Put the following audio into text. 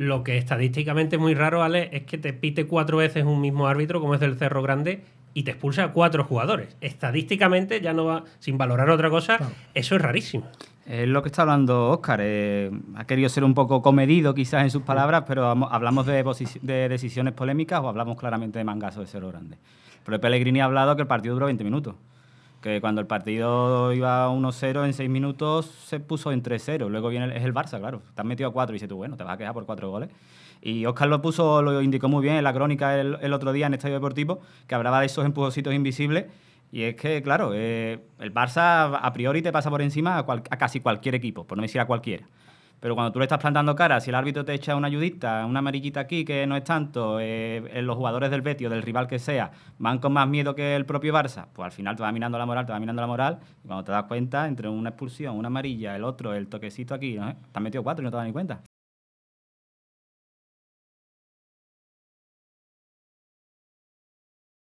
Lo que estadísticamente es muy raro, Ale, es que te pite cuatro veces un mismo árbitro, como es del Cerro Grande, y te expulsa a cuatro jugadores. Estadísticamente, ya no va, sin valorar otra cosa, eso es rarísimo. Es lo que está hablando Óscar. Eh, ha querido ser un poco comedido, quizás, en sus palabras, pero hablamos de, decisiones polémicas o hablamos claramente de mangazo de Cerro Grande. Pero Pellegrini ha hablado que el partido duró 20 minutos que cuando el partido iba 1-0 en 6 minutos se puso en 3-0. Luego viene el, es el Barça, claro. Estás metido a 4 y dices tú, bueno, te vas a quejar por 4 goles. Y Oscar lo puso, lo indicó muy bien en la crónica el, otro día en Estadio Deportivo, que hablaba de esos empujositos invisibles. Y es que, claro, eh, el Barça a priori te pasa por encima a, a casi cualquier equipo, por no decir a cualquiera. Pero cuando tú le estás plantando cara, si el árbitro te echa una ayudita, una amarillita aquí, que no es tanto, eh, en los jugadores del o del rival que sea, van con más miedo que el propio Barça, pues al final te va minando la moral, te va minando la moral, y cuando te das cuenta, entre una expulsión, una amarilla, el otro, el toquecito aquí, ¿no? te metido cuatro y no te das ni cuenta.